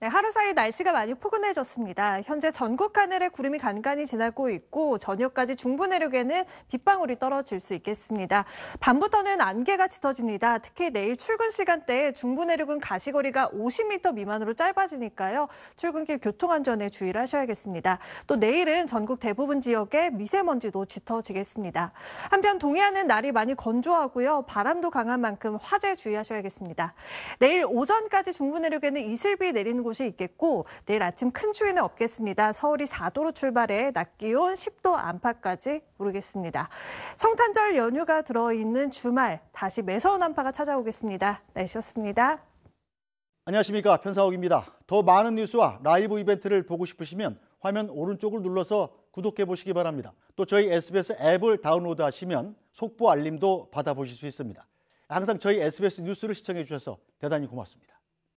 네, 하루 사이 날씨가 많이 포근해졌습니다. 현재 전국 하늘에 구름이 간간히 지나고 있고 저녁까지 중부 내륙에는 빗방울이 떨어질 수 있겠습니다. 밤부터는 안개가 짙어집니다. 특히 내일 출근 시간대에 중부 내륙은 가시거리가 50m 미만으로 짧아지니까요. 출근길 교통안전에 주의를 하셔야겠습니다. 또 내일은 전국 대부분 지역에 미세먼지도 짙어지겠습니다. 한편 동해안은 날이 많이 건조하고요. 바람도 강한 만큼 화재 주의하셔야겠습니다. 내일 오전까지 중부 내륙에는 이슬비 내린는 곳이 있겠고 내일 아침 큰 추위는 없겠습니다. 서울이 4도로 출발해 낮 기온 10도 안팎까지 오르겠습니다. 성탄절 연휴가 들어있는 주말 다시 매서운 한파가 찾아오겠습니다. 날씨였습니다. 안녕하십니까 편사옥입니다. 더 많은 뉴스와 라이브 이벤트를 보고 싶으시면 화면 오른쪽을 눌러서 구독해 보시기 바랍니다. 또 저희 SBS 앱을 다운로드 하시면 속보 알림도 받아보실 수 있습니다. 항상 저희 SBS 뉴스를 시청해 주셔서 대단히 고맙습니다.